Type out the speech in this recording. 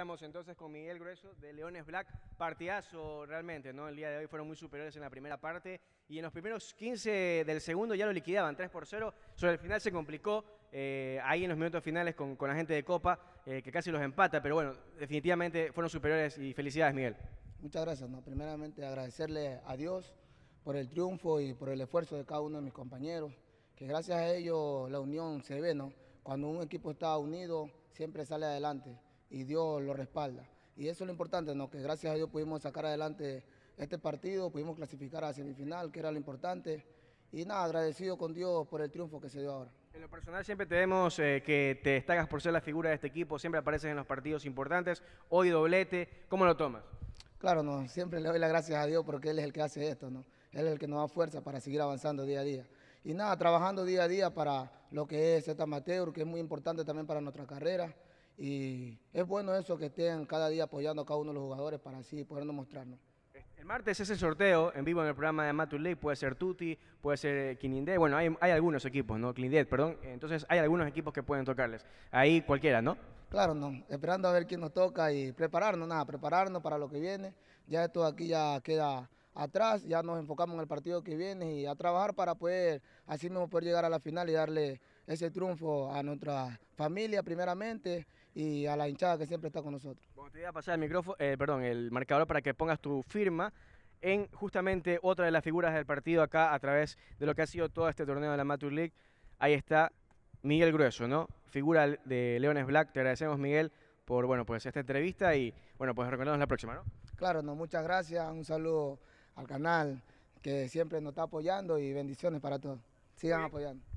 Estamos entonces con Miguel Grueso de Leones Black, partidazo realmente, ¿no? El día de hoy fueron muy superiores en la primera parte y en los primeros 15 del segundo ya lo liquidaban, 3 por 0, sobre el final se complicó, eh, ahí en los minutos finales con, con la gente de Copa, eh, que casi los empata, pero bueno, definitivamente fueron superiores y felicidades Miguel. Muchas gracias, ¿no? primeramente agradecerle a Dios por el triunfo y por el esfuerzo de cada uno de mis compañeros, que gracias a ellos la unión se ve, ¿no? Cuando un equipo está unido siempre sale adelante y Dios lo respalda. Y eso es lo importante, ¿no? que gracias a Dios pudimos sacar adelante este partido, pudimos clasificar a semifinal, que era lo importante. Y nada, agradecido con Dios por el triunfo que se dio ahora. En lo personal siempre te vemos eh, que te destacas por ser la figura de este equipo, siempre apareces en los partidos importantes, hoy doblete, ¿cómo lo tomas? Claro, no, siempre le doy las gracias a Dios porque Él es el que hace esto, ¿no? Él es el que nos da fuerza para seguir avanzando día a día. Y nada, trabajando día a día para lo que es este amateur, que es muy importante también para nuestra carrera. Y es bueno eso que estén cada día apoyando a cada uno de los jugadores para así podernos mostrarnos. El martes es el sorteo en vivo en el programa de Amateur League. Puede ser Tuti, puede ser Quinindé. Eh, bueno, hay, algunos equipos, ¿no? Quinindé, perdón. Entonces, hay algunos equipos que pueden tocarles. Ahí cualquiera, ¿no? Claro, no. Esperando a ver quién nos toca y prepararnos, nada, prepararnos para lo que viene. Ya esto aquí ya queda atrás, ya nos enfocamos en el partido que viene y a trabajar para poder, así mismo, poder llegar a la final y darle ese triunfo a nuestra familia primeramente y a la hinchada que siempre está con nosotros. Bueno, te voy a pasar el micrófono, eh, perdón, el marcador para que pongas tu firma en justamente otra de las figuras del partido acá a través de lo que ha sido todo este torneo de la Matur League. Ahí está Miguel Grueso, ¿no? Figura de Leones Black. Te agradecemos, Miguel, por bueno, pues esta entrevista y bueno, pues recordarnos la próxima, ¿no? Claro, no, muchas gracias. Un saludo al canal que siempre nos está apoyando y bendiciones para todos. Sigan apoyando.